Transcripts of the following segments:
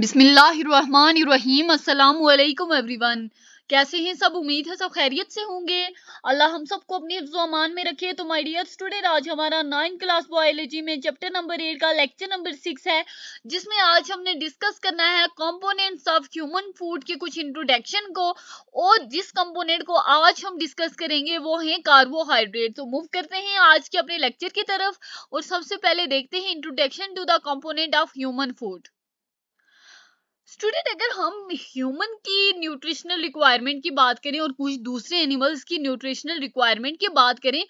बिसमीम अल्लाम एवरीवन कैसे हैं सब उम्मीद है सब खैरियत से होंगे अल्लाह हम सबको अपने अमान में रखे तो माय डियर स्टूडेंट आज हमारा नाइन क्लास बायोलॉजी में चैप्टर नंबर एट का लेक्चर नंबर सिक्स है जिसमें आज हमने डिस्कस करना है कंपोनेंट्स ऑफ ह्यूमन फूड के कुछ इंट्रोडक्शन को और जिस कंपोनेंट को आज हम डिस्कस करेंगे वो है कार्बोहाइड्रेट तो मूव करते हैं आज के अपने लेक्चर की तरफ और सबसे पहले देखते हैं introduction to the component of human food student अगर हम ह्यूमन की न्यूट्रिशनल रिक्वायरमेंट की बात करें और कुछ दूसरे एनिमल्स की न्यूट्रिशनल रिक्वायरमेंट की बात करें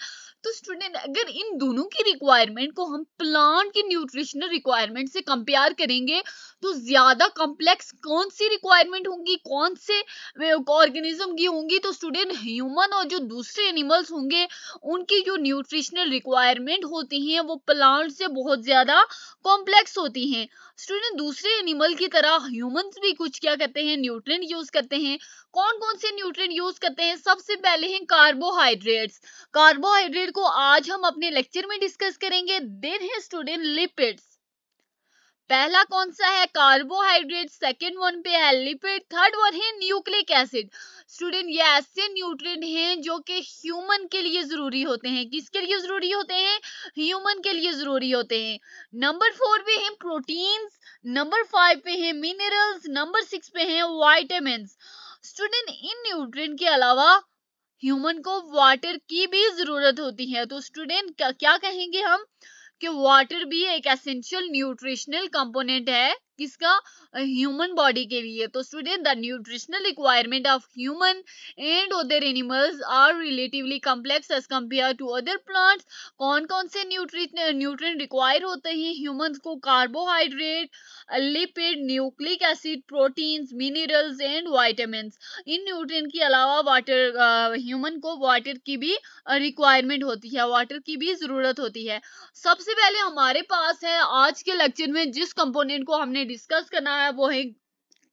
तो स्टूडेंट अगर इन दोनों की रिक्वायरमेंट को हम प्लांट की न्यूट्रिशनल रिक्वायरमेंट से कंपेयर करेंगे तो ज्यादा कॉम्प्लेक्स कौन सी रिक्वायरमेंट होंगी कौन से ऑर्गेनिज्म की होंगी तो स्टूडेंट ह्यूमन और जो दूसरे एनिमल्स होंगे उनकी जो न्यूट्रिशनल रिक्वायरमेंट होती है वो प्लांट से बहुत ज्यादा कॉम्प्लेक्स होती है स्टूडेंट दूसरे एनिमल की तरह ह्यूमन भी कुछ क्या करते हैं न्यूट्रिएंट यूज करते हैं कौन कौन से न्यूट्रिएंट यूज करते हैं सबसे पहले हैं कार्बोहाइड्रेट्स कार्बोहाइड्रेट को आज हम अपने लेक्चर में डिस्कस करेंगे देर है स्टूडेंट लिपिड्स पहला कौन सा है कार्बोहाइड्रेट सेकेंड वन पे है लिपिड थर्ड वन है न्यूक्लिक एसिड स्टूडेंट ये ऐसे न्यूट्रिएंट हैं जो कि ह्यूमन के लिए जरूरी होते हैं किसके लिए जरूरी होते हैं ह्यूमन के लिए जरूरी होते हैं नंबर फोर पे है प्रोटीन्स नंबर फाइव पे है मिनरल्स नंबर सिक्स पे है वाइटामिन स्टूडेंट इन न्यूट्रिय के अलावा ह्यूमन को वाटर की भी जरूरत होती है तो स्टूडेंट क्या कहेंगे हम कि वाटर भी एक एसेंशियल न्यूट्रिशनल कंपोनेंट है किसका ह्यूमन बॉडी के लिए तो student the nutritional requirement of human and other animals are relatively complex as compare to other plants कौन कौन से न्यूट्रिय रिक्वायर होते हैं ह्यूमन को carbohydrate lipid nucleic acid proteins minerals and vitamin इन न्यूट्रिय के अलावा वाटर ह्यूमन को वाटर की भी रिक्वायरमेंट होती है वाटर की भी जरूरत होती है सबसे पहले हमारे पास है आज के लेक्चर में जिस कंपोनेंट को हमने डिस्कस करना है वो है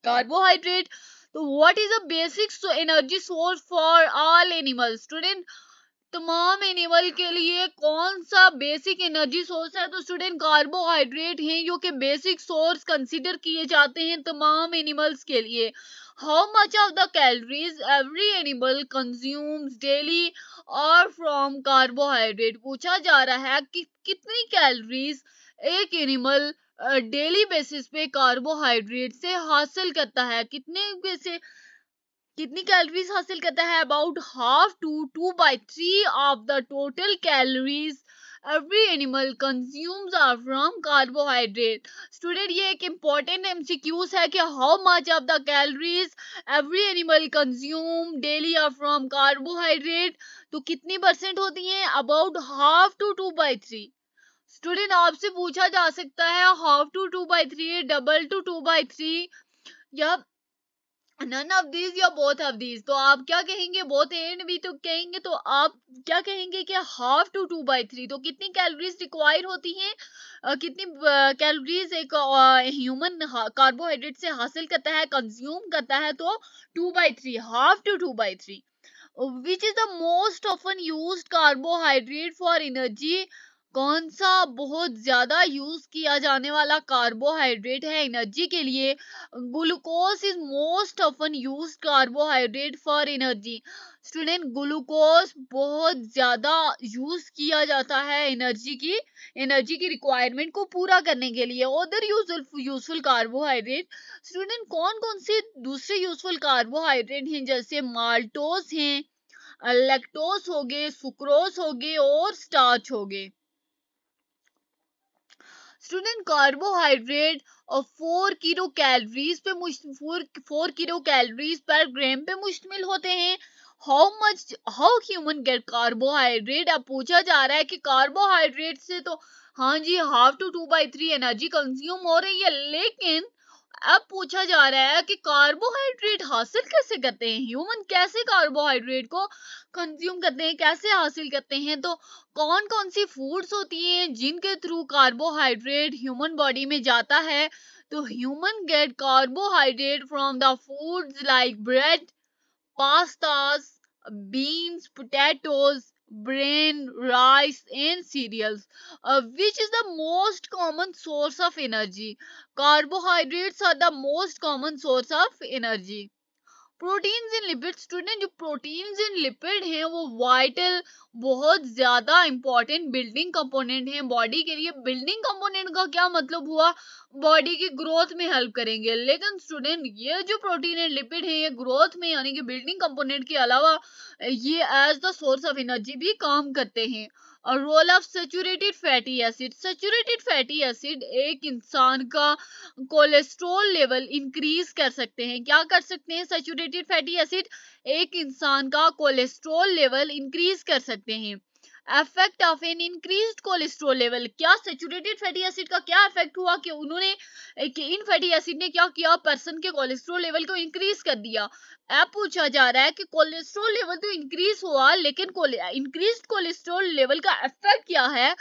कार्बोहाइड्रेट तो what is a basic energy source for all animal student तमाम एनिमल के लिए कौन सा बेसिक एनर्जी सोर्स है तो स्टूडेंट कार्बोहाइड्रेट हैं जो कि बेसिक सोर्स कंसिडर किए जाते हैं तमाम एनिमल्स के लिए how much of the calories every animal consumes daily और फ्रॉम कार्बोहाइड्रेट पूछा जा रहा है कि कितनी कैलोरीज एक एनिमल डेली बेसिस पे कार्बोहाइड्रेट से हासिल करता है कितने से कितनी कैलोरीज हासिल करता है about half to two by three of the total calories every animal consumes are from carbohydrate student ये एक इम्पॉर्टेंट एमसीक्यूज है कि how much of the calories every animal consume daily are from carbohydrate तो कितनी percent होती है about half to two by three student आपसे पूछा जा सकता है half to two by three double to two by three या नन ऑफ दीज या बोथ ऑफ दीज तो आप क्या कहेंगे बोथ एंड भी तो कहेंगे तो आप क्या कहेंगे कि half to two by three तो कितनी कैलोरीज रिक्वायर होती हैं कितनी कैलोरीज एक ह्यूमन कार्बोहाइड्रेट से हासिल करता है कंज्यूम करता है तो two by three half to two by three which is the most often use carbohydrate for energy कौन सा बहुत ज़्यादा यूज़ किया जाने वाला कार्बोहाइड्रेट है एनर्जी के लिए glucose is most often use carbohydrate for energy student glucose बहुत ज़्यादा यूज़ किया जाता है एनर्जी की एनर्जी की रिक्वायरमेंट को पूरा करने के लिए अदर यूजफुल कार्बोहाइड्रेट स्टूडेंट कौन कौन से दूसरे यूजफुल कार्बोहाइड्रेट हैं जैसे माल्टोज हैं लैक्टोज हो गए सुक्रोज हो गए और स्टार्च हो गए स्टूडेंट कार्बोहाइड्रेट और फोर किलो कैलोरीज पे फोर फोर किलो कैलोरीज पर ग्राम पे मुश्तमिल होते हैं how much how human get carbohydrate अब पूछा जा रहा है कि कार्बोहाइड्रेट से तो हाँ जी half to two by three energy consume हो रही है लेकिन अब पूछा जा रहा है कि कार्बोहाइड्रेट हासिल कैसे करते हैं ह्यूमन कैसे कार्बोहाइड्रेट को कंज्यूम करते हैं कैसे हासिल करते हैं तो कौन कौन सी फूड्स होती हैं जिनके थ्रू कार्बोहाइड्रेट ह्यूमन बॉडी में जाता है तो human get carbohydrate from the foods like bread pasta beans potatoes Brain, rice, and cereals, uh, which is the most common source of energy. Carbohydrates are the most common source of energy. Proteins and lipids. student, जो proteins इन lipid हैं वो बहुत ज्यादा important building component है body के लिए building component का क्या मतलब हुआ बॉडी की ग्रोथ में हेल्प करेंगे लेकिन स्टूडेंट ये जो प्रोटीन एंड लिपिड है ये ग्रोथ में यानी कि बिल्डिंग कंपोनेंट के अलावा ये as the source of energy भी काम करते हैं और role of saturated fatty acid saturated fatty acid एक इंसान का कोलेस्ट्रोल लेवल इंक्रीज कर सकते हैं क्या कर सकते हैं सेचूरेटेड फैटी एसिड एक इंसान का कोलेस्ट्रोल लेवल इंक्रीज कर सकते हैं effect of an increase cholesterol level क्या सेचुरेटेड फैटी एसिड का क्या इफेक्ट हुआ कि उन्होंने कि इन फैटी एसिड ने क्या किया पर्सन के कोलेस्ट्रोल लेवल को इंक्रीज कर दिया अब पूछा जा रहा है कि कोलेस्ट्रोल लेवल तो इंक्रीज हुआ लेकिन इंक्रीज कोलेस्ट्रोल लेवल का इफेक्ट क्या है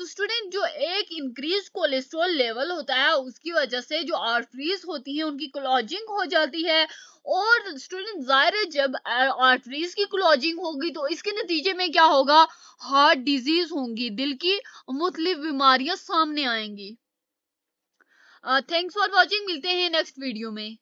तो स्टूडेंट जो एक इंक्रीज कोलेस्ट्रॉल लेवल होता है उसकी वजह से जो आर्टरीज होती हैं उनकी क्लॉजिंग हो जाती है और स्टूडेंट जाहिर है जब आर्टरीज की क्लॉजिंग होगी तो इसके नतीजे में क्या होगा हार्ट डिजीज होंगी दिल की मुख्तलि बीमारियां सामने आएंगी थैंक्स फॉर वॉचिंग मिलते हैं नेक्स्ट वीडियो में